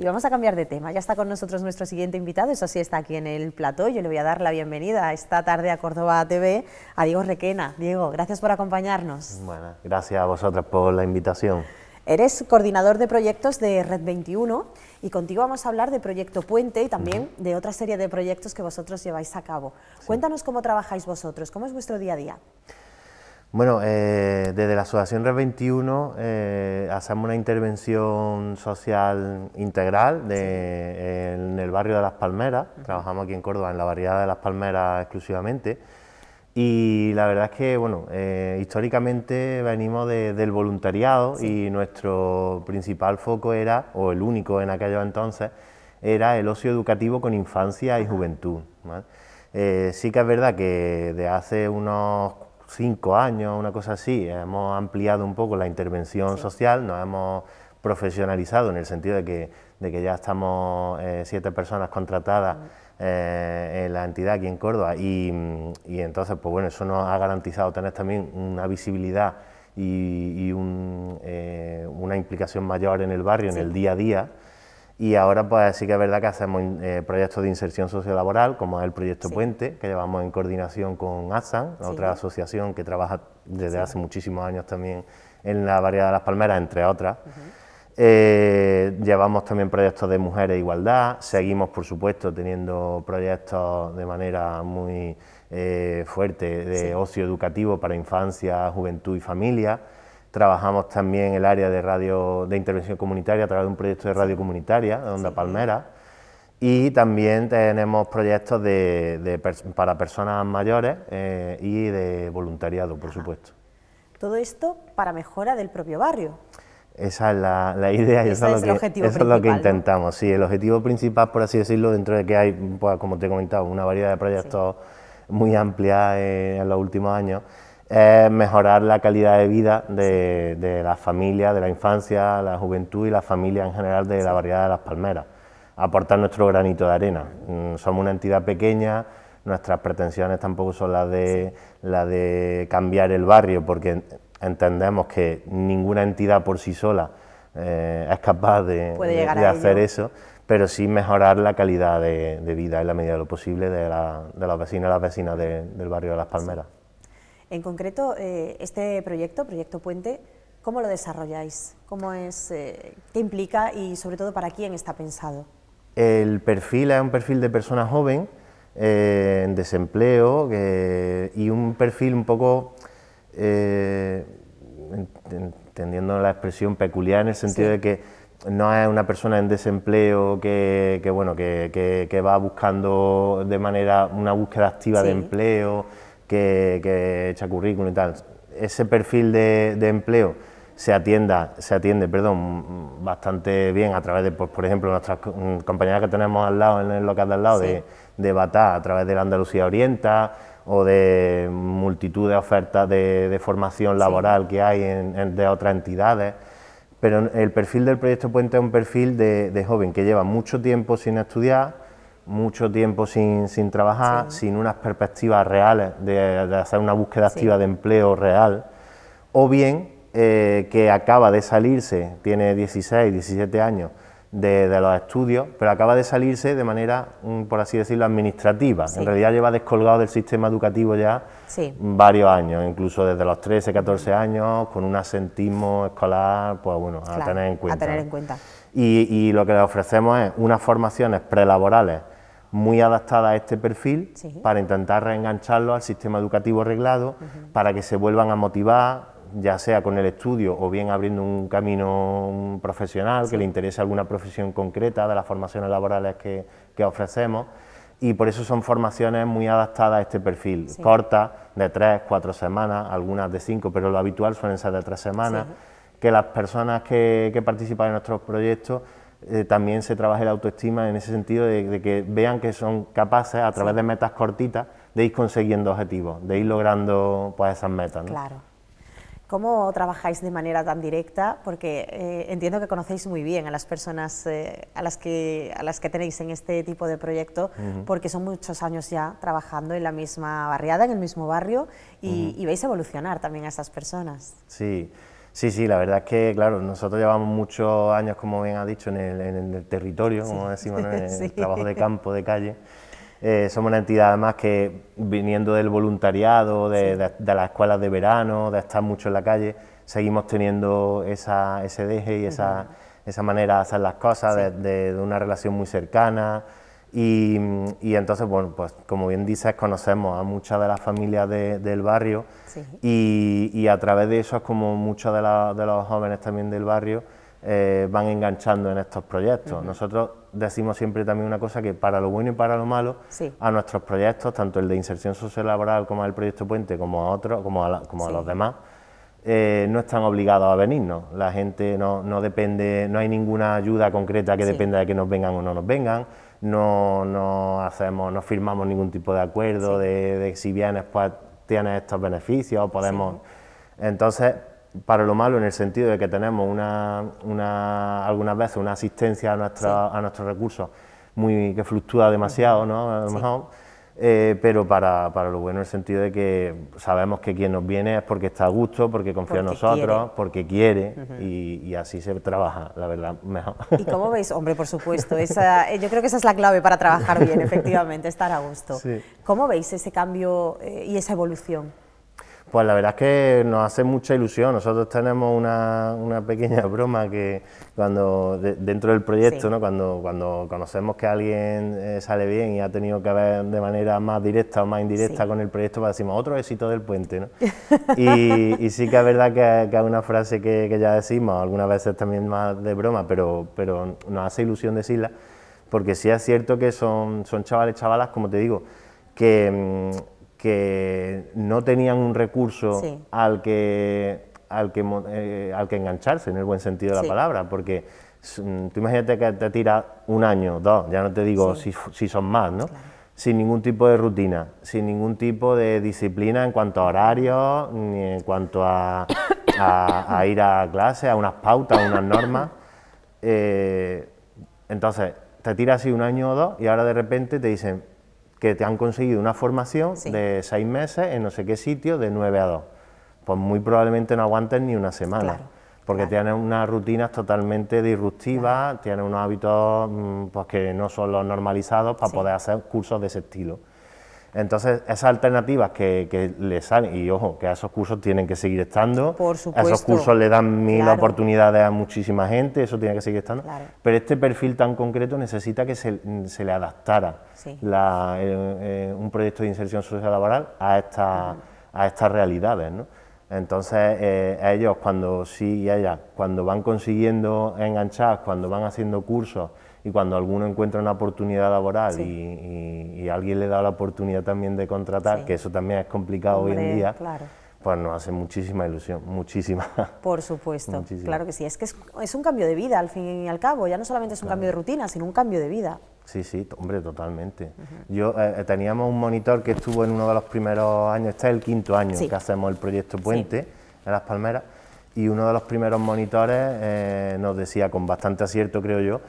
Y vamos a cambiar de tema. Ya está con nosotros nuestro siguiente invitado, eso sí está aquí en el plató. Yo le voy a dar la bienvenida esta tarde a Córdoba TV a Diego Requena. Diego, gracias por acompañarnos. Bueno, gracias a vosotros por la invitación. Eres coordinador de proyectos de Red 21 y contigo vamos a hablar de Proyecto Puente y también de otra serie de proyectos que vosotros lleváis a cabo. Cuéntanos cómo trabajáis vosotros, cómo es vuestro día a día. Bueno, eh, desde la Asociación Red 21 eh, hacemos una intervención social integral eh, en el barrio de Las Palmeras. Trabajamos aquí en Córdoba, en la variedad de Las Palmeras exclusivamente. Y la verdad es que, bueno, históricamente venimos de, del voluntariado y nuestro principal foco era, o el único en aquellos entonces, era el ocio educativo con infancia y juventud. sí que es verdad que de hace unos cinco años, una cosa así, hemos ampliado un poco la intervención social, nos hemos profesionalizado en el sentido de que, de que ya estamos eh, siete personas contratadas eh, en la entidad aquí en Córdoba y, entonces, pues bueno, eso nos ha garantizado tener también una visibilidad y, eh, una implicación mayor en el barrio, en el día a día. Y ahora pues sí que es verdad que hacemos eh, proyectos de inserción sociolaboral, como es el proyecto Puente, que llevamos en coordinación con ASAN, otra asociación que trabaja desde hace muchísimos años también en la variedad de las palmeras, entre otras. Eh, llevamos también proyectos de mujeres e igualdad, seguimos por supuesto teniendo proyectos de manera muy eh, fuerte de ocio educativo para infancia, juventud y familia. Trabajamos también el área de radio de intervención comunitaria a través de un proyecto de radio comunitaria, de Onda Palmera. Y también tenemos proyectos para personas mayores eh, y de voluntariado, por supuesto. Todo esto para mejora del propio barrio. Esa es la, idea y eso, es, lo que, eso es lo que intentamos. Sí, el objetivo principal, por así decirlo, dentro de que hay, pues, como te he comentado, una variedad de proyectos muy amplia eh, en los últimos años, es mejorar la calidad de vida de, las familias, de la infancia, la juventud y la familia en general de la variedad de las palmeras. Aportar nuestro granito de arena. Mm, somos una entidad pequeña, nuestras pretensiones tampoco son las de, la de cambiar el barrio, porque entendemos que ninguna entidad por sí sola eh, es capaz de, hacer eso, pero sí mejorar la calidad de, vida en la medida de lo posible de, la, de y las vecinas del barrio de Las Palmeras. En concreto, eh, este proyecto, Proyecto Puente, ¿cómo lo desarrolláis? ¿Cómo es, eh, ¿Qué implica y sobre todo para quién está pensado? El perfil es un perfil de persona joven, eh, en desempleo y un perfil un poco, entendiendo la expresión peculiar en el sentido de que no es una persona en desempleo que, bueno, que, va buscando de manera una búsqueda activa de empleo, que, echa currículum y tal, ese perfil de, empleo se, atienda, se atiende perdón, bastante bien a través de, pues, por ejemplo, nuestras mm, compañeras que tenemos al lado, en el local de al lado, de, de Batá, a través de la Andalucía Orienta o de multitud de ofertas de, formación laboral que hay en, de otras entidades. Pero el perfil del proyecto Puente es un perfil de joven que lleva mucho tiempo sin estudiar, mucho tiempo sin, sin trabajar, sin unas perspectivas reales de, hacer una búsqueda activa de empleo real, o bien eh, que acaba de salirse, tiene 16, 17 años de, los estudios, pero acaba de salirse de manera, mm, por así decirlo, administrativa. En realidad lleva descolgado del sistema educativo ya varios años, incluso desde los 13, 14 mm. años, con un asentismo escolar, pues bueno, a tener en cuenta. Y, y lo que le ofrecemos es unas formaciones prelaborales muy adaptada a este perfil para intentar reengancharlo al sistema educativo arreglado para que se vuelvan a motivar, ya sea con el estudio o bien abriendo un camino profesional que le interese alguna profesión concreta de las formaciones laborales que, que ofrecemos. Y por eso son formaciones muy adaptadas a este perfil, cortas, de tres, cuatro semanas, algunas de cinco, pero lo habitual suelen ser de tres semanas, que las personas que, que participan en nuestros proyectos eh, también se trabaje la autoestima en ese sentido de, que vean que son capaces, a través de metas cortitas, de ir consiguiendo objetivos, de ir logrando pues, esas metas. Claro. ¿Cómo trabajáis de manera tan directa? Porque eh, entiendo que conocéis muy bien a las personas eh, a, las que, a las que tenéis en este tipo de proyecto, porque son muchos años ya trabajando en la misma barriada, en el mismo barrio, y, veis evolucionar también a esas personas. Sí. Sí, sí, la verdad es que, claro, nosotros llevamos muchos años, como bien ha dicho, en el, territorio, como decimos, en el trabajo de campo, de calle. Eh, somos una entidad además que viniendo del voluntariado, de, las escuelas de verano, de estar mucho en la calle, seguimos teniendo esa, ese deje y esa, manera de hacer las cosas, de, de, una relación muy cercana, y, entonces, bueno, pues como bien dices, conocemos a muchas de las familias del barrio y, a través de eso es como muchos de, los jóvenes también del barrio eh, van enganchando en estos proyectos. Nosotros decimos siempre también una cosa que para lo bueno y para lo malo, a nuestros proyectos, tanto el de inserción sociolaboral como el proyecto Puente, como a otros, como a, los demás, eh, no están obligados a venirnos. La gente no, no, depende, no hay ninguna ayuda concreta que dependa de que nos vengan o no nos vengan no, no hacemos, no firmamos ningún tipo de acuerdo de, si bien pues tienes estos beneficios, podemos... Entonces, para lo malo en el sentido de que tenemos una, una algunas veces una asistencia a, a nuestros recursos muy, que fluctúa demasiado, ¿no? A lo mejor, eh, pero para, lo bueno en el sentido de que sabemos que quien nos viene es porque está a gusto, porque confía en nosotros, porque quiere y, así se trabaja, la verdad, mejor. ¿Y cómo veis? Hombre, por supuesto, esa, eh, yo creo que esa es la clave para trabajar bien, efectivamente, estar a gusto. ¿Cómo veis ese cambio eh, y esa evolución? Pues la verdad es que nos hace mucha ilusión. Nosotros tenemos una, pequeña broma que cuando dentro del proyecto, ¿no? cuando, cuando conocemos que alguien eh, sale bien y ha tenido que ver de manera más directa o más indirecta con el proyecto, pues decimos otro éxito del puente. ¿no? y, sí que es verdad que, hay una frase que, ya decimos, algunas veces también más de broma, pero, pero nos hace ilusión decirla, porque sí es cierto que son, son chavales, chavalas, como te digo, que mm, que no tenían un recurso al, que, al, que, eh, que engancharse, en el buen sentido de la palabra, porque mm, tú imagínate que te tiras un año, dos, ya no te digo si, son más, ¿no? Sin ningún tipo de rutina, sin ningún tipo de disciplina en cuanto a horarios, ni en cuanto a, a, ir a clase, a unas pautas, a unas normas. Eh, entonces, te tiras así un año o dos y ahora de repente te dicen, que te han conseguido una formación de seis meses en no sé qué sitio de nueve a dos. Pues muy probablemente no aguantes ni una semana. porque tienen unas rutinas totalmente disruptivas, tienen unos hábitos mm, pues que no son los normalizados para poder hacer cursos de ese estilo. Entonces, esas alternativas que, que le salen, y ojo, que a esos cursos tienen que seguir estando, Por esos cursos le dan mil oportunidades a muchísima gente, eso tiene que seguir estando, pero este perfil tan concreto necesita que se, le adaptara eh, eh, un proyecto de inserción social laboral a, a estas realidades. Entonces, eh, ellos cuando sí y ellas, cuando van consiguiendo enganchar, cuando van haciendo cursos, y cuando alguno encuentra una oportunidad laboral y, alguien le da la oportunidad también de contratar, que eso también es complicado hoy en día, pues nos hace muchísima ilusión, muchísima. Por supuesto, claro que sí, es que es, un cambio de vida al fin y al cabo, ya no solamente es un cambio de rutina, sino un cambio de vida. Sí, sí, hombre, totalmente. Yo eh, eh, teníamos un monitor que estuvo en uno de los primeros años, este es el quinto año que hacemos el proyecto Puente en Las Palmeras, y uno de los primeros monitores eh, nos decía con bastante acierto, creo yo,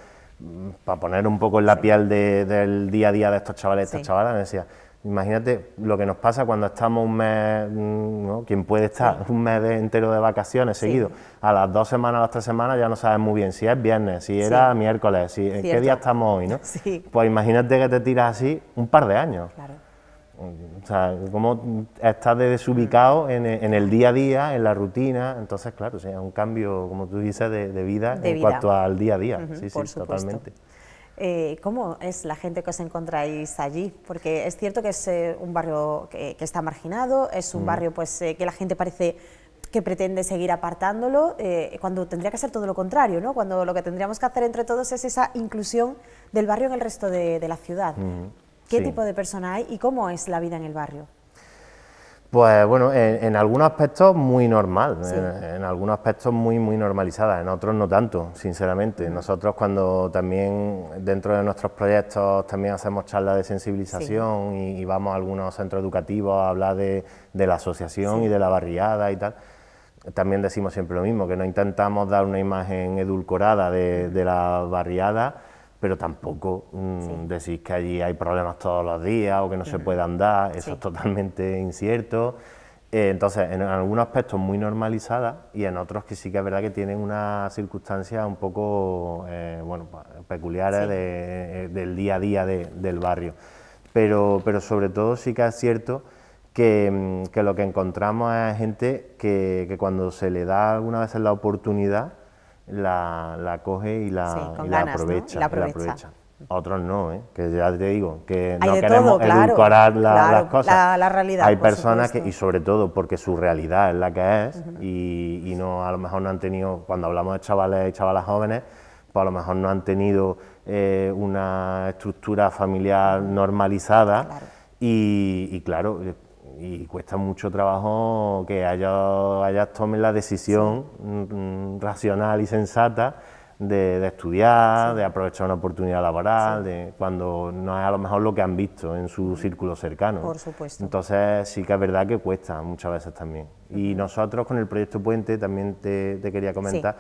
para poner un poco en la piel del día a día de estos chavales, chavalas, me decía, imagínate lo que nos pasa cuando estamos un mes, mm, ¿no? quien puede estar un mes entero de vacaciones seguido, a las dos semanas, a las tres semanas ya no sabes muy bien si es viernes, si era miércoles, si en qué día estamos hoy, ¿no? Pues imagínate que te tiras así un par de años. O sea, cómo estás desubicado en, el día a día, en la rutina. Entonces, claro, o sea, un cambio, como tú dices, de, vida en cuanto al día a día. sí, sí, totalmente. Eh, ¿Cómo es la gente que os encontráis allí? Porque es cierto que es eh, un barrio que, está marginado, es un barrio pues, eh, que la gente parece que pretende seguir apartándolo, cuando tendría que ser todo lo contrario, ¿no? cuando lo que tendríamos que hacer entre todos es esa inclusión del barrio en el resto de, la ciudad. ¿Qué tipo de persona hay y cómo es la vida en el barrio? Pues bueno, en, algunos aspectos muy normal, en, algunos aspectos muy, muy normalizada, en otros no tanto, sinceramente. Nosotros cuando también dentro de nuestros proyectos también hacemos charlas de sensibilización y, vamos a algunos centros educativos a hablar de, la asociación y de la barriada y tal también decimos siempre lo mismo, que no intentamos dar una imagen edulcorada de la barriada, pero tampoco mm, decís que allí hay problemas todos los días o que no se puede andar, eso es totalmente incierto. Eh, entonces, en algunos aspectos muy normalizada y en otros que sí que es verdad que tienen una circunstancia un poco eh, bueno, peculiares eh, del día a día del barrio. Pero, pero sobre todo sí que es cierto mm, que, lo que encontramos es gente que, que cuando se le da alguna vez la oportunidad, la, coge y la, aprovecha, Otros no, ¿eh? que ya te digo, que no queremos edulcorar las cosas. La, realidad. Hay personas que, y sobre todo porque su realidad es la que es, y, no a lo mejor no han tenido, cuando hablamos de chavales y chavalas jóvenes, pues a lo mejor no han tenido eh, una estructura familiar normalizada. Y, y, claro, eh, y cuesta mucho trabajo que haya, haya tomen la decisión mm, mm, racional y sensata de, estudiar, de aprovechar una oportunidad laboral, de, cuando no es a lo mejor lo que han visto en su círculo cercano. Por supuesto. Entonces sí que es verdad que cuesta muchas veces también. Y nosotros con el proyecto Puente también te, quería comentar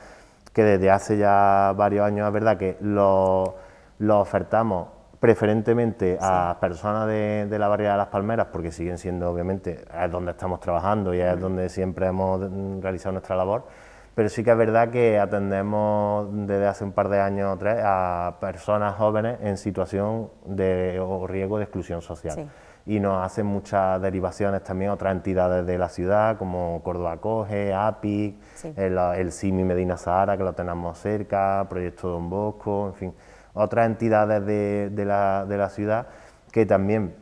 que desde hace ya varios años es verdad que lo, lo ofertamos preferentemente a personas de, la barriada de las Palmeras, porque siguen siendo, obviamente, es donde estamos trabajando y es donde siempre hemos realizado nuestra labor, pero sí que es verdad que atendemos desde hace un par de años o tres a personas jóvenes en situación de o riesgo de exclusión social. Y nos hacen muchas derivaciones también otras entidades de la ciudad, como Córdoba Coge, APIC, el, el, CIMI Medina Sahara, que lo tenemos cerca, Proyecto Don Bosco, en fin otras entidades de, la, ciudad que también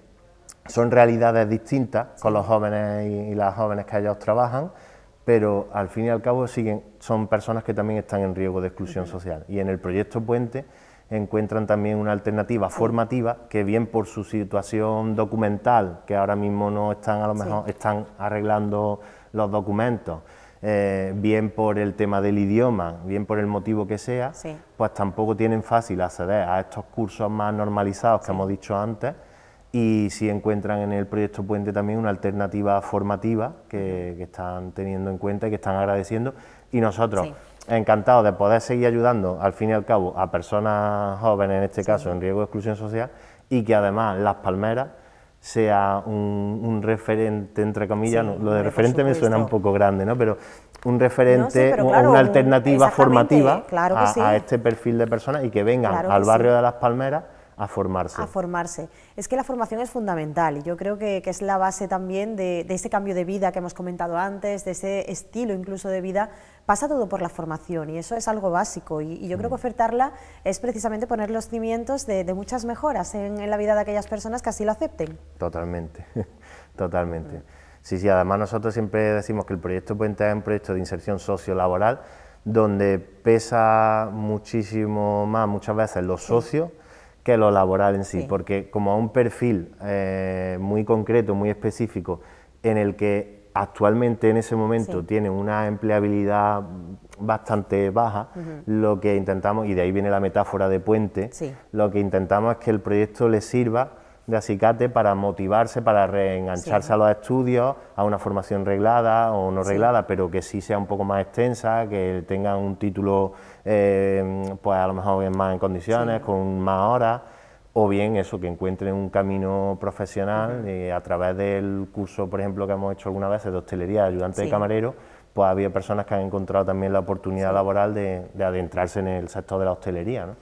son realidades distintas con los jóvenes y, las jóvenes que allá trabajan, pero al fin y al cabo siguen, son personas que también están en riesgo de exclusión social. Y en el proyecto Puente encuentran también una alternativa formativa que bien por su situación documental, que ahora mismo no están a lo mejor, están arreglando los documentos, eh, bien por el tema del idioma, bien por el motivo que sea, pues tampoco tienen fácil acceder a estos cursos más normalizados que hemos dicho antes y si encuentran en el proyecto Puente también una alternativa formativa que, están teniendo en cuenta y que están agradeciendo. Y nosotros, encantados de poder seguir ayudando, al fin y al cabo, a personas jóvenes, en este caso en riesgo de exclusión social, y que además Las Palmeras sea un, referente, entre comillas, lo de referente me suena un poco grande, ¿no? Pero un referente, o una alternativa formativa a, este perfil de personas y que vengan al barrio de Las Palmeras a formarse. A formarse. Es que la formación es fundamental y yo creo que, es la base también de, ese cambio de vida que hemos comentado antes, de ese estilo incluso de vida pasa todo por la formación y eso es algo básico. Y, yo creo que mm. ofertarla es precisamente poner los cimientos de, muchas mejoras en, la vida de aquellas personas que así lo acepten. Totalmente, totalmente. Mm. Sí, sí, además nosotros siempre decimos que el proyecto Puente es un proyecto de inserción sociolaboral donde pesa muchísimo más muchas veces los socios que lo laboral en sí, porque como a un perfil eh, muy concreto, muy específico, en el que actualmente en ese momento tiene tienen una empleabilidad bastante baja, lo que intentamos, y de ahí viene la metáfora de puente, lo que intentamos es que el proyecto les sirva de acicate para motivarse, para reengancharse a los estudios, a una formación reglada o no reglada, pero que sí sea un poco más extensa, que tengan un título, eh, pues a lo mejor más en condiciones, con más horas o bien eso, que encuentren un camino profesional eh, a través del curso, por ejemplo, que hemos hecho alguna vez de hostelería, ayudante de camarero, pues había personas que han encontrado también la oportunidad laboral de, adentrarse en el sector de la hostelería, ¿no?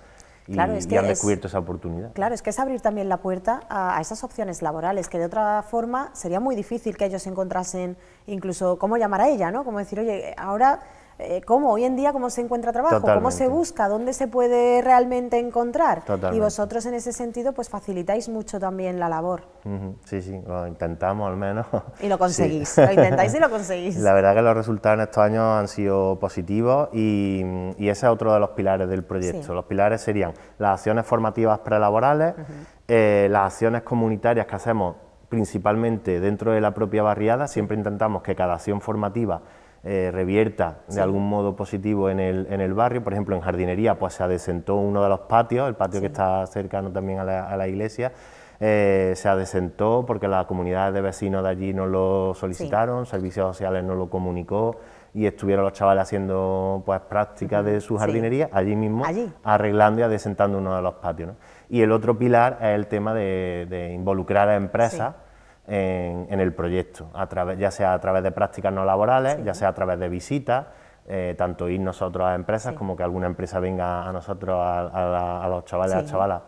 Y, han descubierto esa oportunidad. Claro, es que es abrir también la puerta a, esas opciones laborales, que de otra forma sería muy difícil que ellos encontrasen incluso cómo llamar a ella, ¿no? Como decir, oye, ahora eh, cómo hoy en día cómo se encuentra trabajo, cómo se busca, dónde se puede realmente encontrar. Y vosotros en ese sentido pues facilitáis mucho también la labor. Sí, sí, lo intentamos al menos. Y lo conseguís, lo intentáis y lo conseguís. La verdad que los resultados en estos años han sido positivos y, ese es otro de los pilares del proyecto. Los pilares serían las acciones formativas prelaborales, eh, las acciones comunitarias que hacemos principalmente dentro de la propia barriada, siempre intentamos que cada acción formativa eh, revierta de algún modo positivo en el, barrio. Por ejemplo, en jardinería pues se adesentó uno de los patios, el patio que está cercano también a la, iglesia. Eh, se adesentó porque la comunidad de vecinos de allí no lo solicitaron, servicios sociales no lo comunicó y estuvieron los chavales haciendo pues prácticas de su jardinería allí mismo, arreglando y adesentando uno de los patios. Y el otro pilar es el tema de involucrar a empresas en, el proyecto, ya sea a través de prácticas no laborales, ya sea a través de visitas, eh, tanto ir nosotros a empresas como que alguna empresa venga a nosotros, a, los chavales, a chavalas,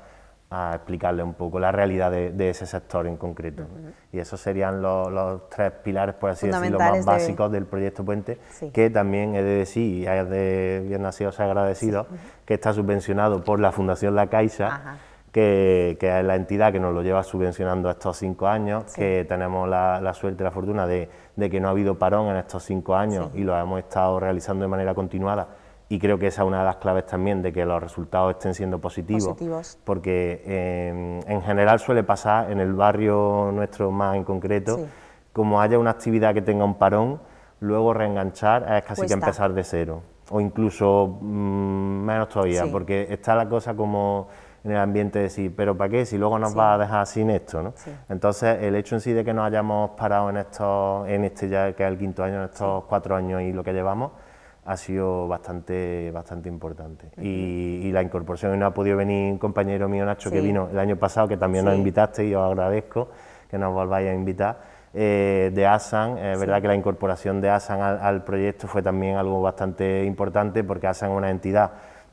a explicarle un poco la realidad de, ese sector en concreto. Y esos serían los, tres pilares, por así decirlo, más básicos del proyecto Puente, que también he de decir, y de bien nacidos agradecidos, que está subvencionado por la Fundación La Caixa que, es la entidad que nos lo lleva subvencionando estos cinco años, que tenemos la, suerte y la fortuna de, que no ha habido parón en estos cinco años y lo hemos estado realizando de manera continuada. Y creo que esa es una de las claves también de que los resultados estén siendo positivos. Porque em, en general suele pasar en el barrio nuestro más en concreto, como haya una actividad que tenga un parón, luego reenganchar es casi que empezar de cero. O incluso mm, menos todavía, porque está la cosa como en el ambiente de decir, pero ¿para qué? Si luego nos va a dejar sin esto, Entonces, el hecho en sí de que nos hayamos parado en estos, en este ya que es el quinto año, en estos cuatro años y lo que llevamos, ha sido bastante, bastante importante. y, la incorporación, no ha podido venir un compañero mío, Nacho, que vino el año pasado, que también nos invitaste y os agradezco que nos volváis a invitar. Eh, de ASAN. Es verdad que la incorporación de ASAN al, al, proyecto fue también algo bastante importante porque ASAN es una entidad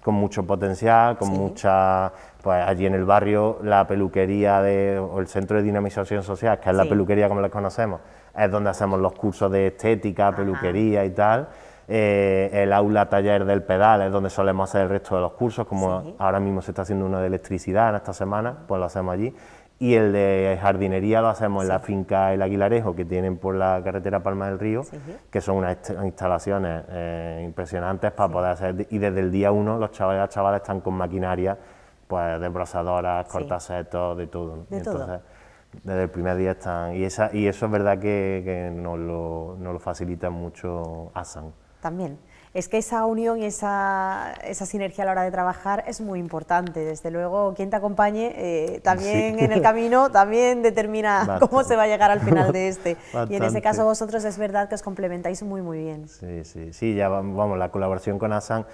con mucho potencial, con mucha... Pues allí en el barrio la peluquería de, o el Centro de Dinamización Social, que es la peluquería como la conocemos, es donde hacemos los cursos de estética, peluquería y tal. Eh, el aula taller del pedal es donde solemos hacer el resto de los cursos, como ahora mismo se está haciendo uno de electricidad en esta semana, pues lo hacemos allí y el de jardinería lo hacemos en la finca El Aguilarejo, que tienen por la carretera Palma del Río, que son unas instalaciones eh, impresionantes para poder hacer. Y desde el día uno los chavales chavales están con maquinaria, pues desbrozadoras, cortasetos, de todo. Entonces, desde el primer día están. Y, esa, y eso es verdad que, que nos, lo, nos lo facilita mucho ASAN. También es que esa unión y esa, sinergia a la hora de trabajar es muy importante. Desde luego, quien te acompañe eh, también en el camino también determina cómo se va a llegar al final de este. Y en ese caso vosotros es verdad que os complementáis muy, muy bien. Sí, sí, sí, ya vamos, la colaboración con ASAN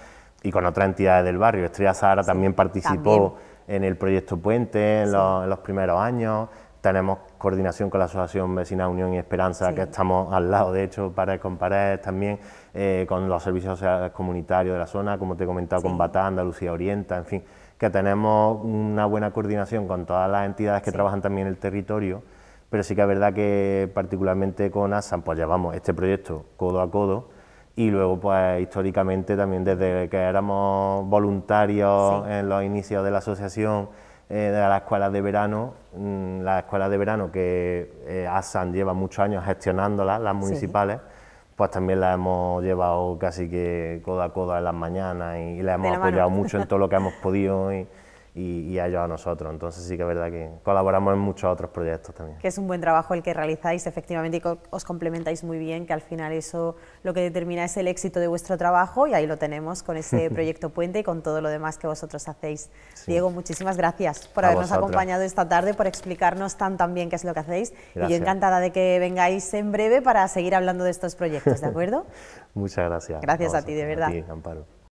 y con otras entidades del barrio. Estrella Sahara también participó en el proyecto Puente en, los, en los primeros años. Tenemos coordinación con la Asociación Vecina Unión y Esperanza, que estamos al lado, de hecho, para comparar también, eh, con los servicios comunitarios de la zona, como te he comentado, con Batán, Andalucía Orienta, en fin, que tenemos una buena coordinación con todas las entidades que trabajan también en el territorio, pero sí que es verdad que particularmente con ASAN, pues llevamos este proyecto codo a codo, y luego pues históricamente también desde que éramos voluntarios en los inicios de la asociación eh, de las escuelas de verano, ...la mm, las escuelas de verano que eh, ASAN lleva muchos años gestionándolas, las municipales, pues también las hemos llevado casi que codo a codo en las mañanas y, las hemos apoyado mucho en todo lo que hemos podido. Y, y, a ellos a nosotros. Entonces sí que es verdad que colaboramos en muchos otros proyectos también. Que es un buen trabajo el que realizáis, efectivamente, y os complementáis muy bien, que al final eso lo que determina es el éxito de vuestro trabajo y ahí lo tenemos con ese proyecto Puente y con todo lo demás que vosotros hacéis. Diego, muchísimas gracias por habernos acompañado esta tarde, por explicarnos tan tan bien qué es lo que hacéis. Y yo encantada de que vengáis en breve para seguir hablando de estos proyectos, ¿de acuerdo? Muchas gracias. Gracias a, ti, de verdad. A Amparo.